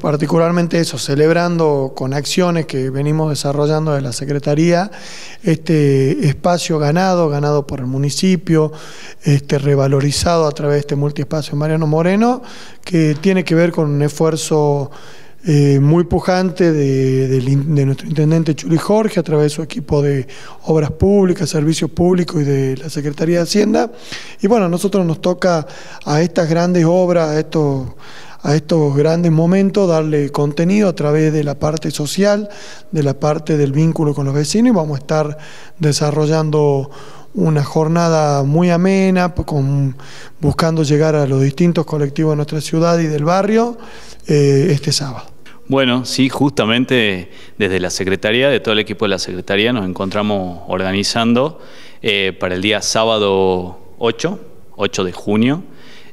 Particularmente eso, celebrando con acciones que venimos desarrollando de la Secretaría, este espacio ganado, ganado por el municipio, este revalorizado a través de este multiespacio Mariano Moreno, que tiene que ver con un esfuerzo eh, muy pujante de, de, nuestro intendente Chuli Jorge a través de su equipo de obras públicas, servicios públicos y de la Secretaría de Hacienda. Y bueno, a nosotros nos toca a estas grandes obras, a estos a estos grandes momentos, darle contenido a través de la parte social, de la parte del vínculo con los vecinos y vamos a estar desarrollando una jornada muy amena, con, buscando llegar a los distintos colectivos de nuestra ciudad y del barrio eh, este sábado. Bueno, sí, justamente desde la Secretaría, de todo el equipo de la Secretaría, nos encontramos organizando eh, para el día sábado 8, 8 de junio,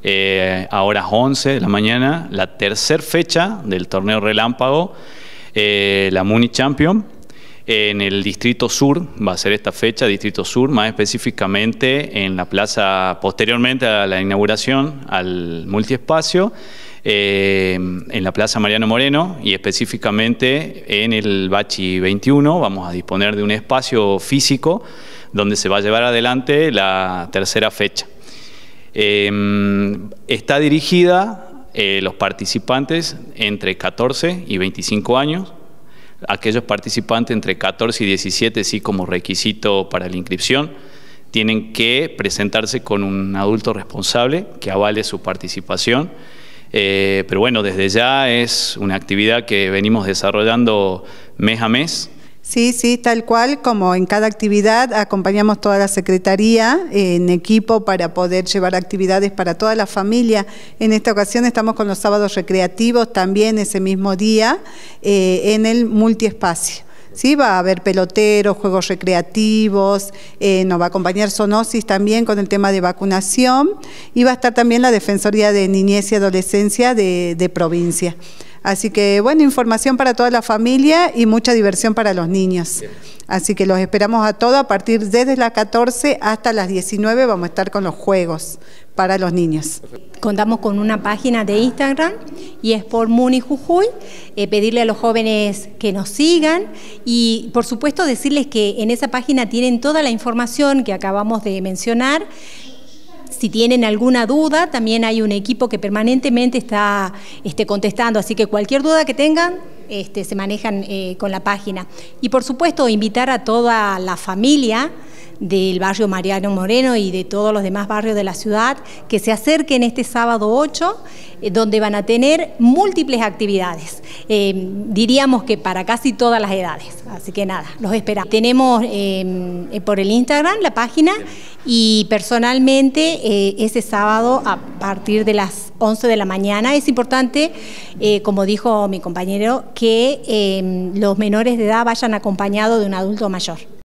eh, a horas 11 de la mañana, la tercera fecha del torneo Relámpago, eh, la Muni Champion. En el Distrito Sur, va a ser esta fecha, Distrito Sur, más específicamente en la plaza, posteriormente a la inauguración, al multiespacio, eh, en la plaza Mariano Moreno y específicamente en el Bachi 21 vamos a disponer de un espacio físico donde se va a llevar adelante la tercera fecha. Em, está dirigida eh, los participantes entre 14 y 25 años, aquellos participantes entre 14 y 17, sí, como requisito para la inscripción, tienen que presentarse con un adulto responsable que avale su participación. Eh, pero bueno, desde ya es una actividad que venimos desarrollando mes a mes, Sí, sí, tal cual, como en cada actividad acompañamos toda la Secretaría en equipo para poder llevar actividades para toda la familia. En esta ocasión estamos con los sábados recreativos también ese mismo día eh, en el multiespacio. ¿sí? Va a haber peloteros, juegos recreativos, eh, nos va a acompañar Sonosis también con el tema de vacunación y va a estar también la Defensoría de Niñez y Adolescencia de provincia. Así que, bueno, información para toda la familia y mucha diversión para los niños. Así que los esperamos a todos a partir desde las 14 hasta las 19 vamos a estar con los juegos para los niños. Contamos con una página de Instagram y es por Muni Jujuy, eh, pedirle a los jóvenes que nos sigan y por supuesto decirles que en esa página tienen toda la información que acabamos de mencionar si tienen alguna duda, también hay un equipo que permanentemente está este, contestando, así que cualquier duda que tengan, este, se manejan eh, con la página. Y por supuesto, invitar a toda la familia del barrio Mariano Moreno y de todos los demás barrios de la ciudad que se acerquen este sábado 8, eh, donde van a tener múltiples actividades. Eh, diríamos que para casi todas las edades. Así que nada, los esperamos. Tenemos por el Instagram la página. Y personalmente, eh, ese sábado a partir de las 11 de la mañana, es importante, eh, como dijo mi compañero, que eh, los menores de edad vayan acompañados de un adulto mayor.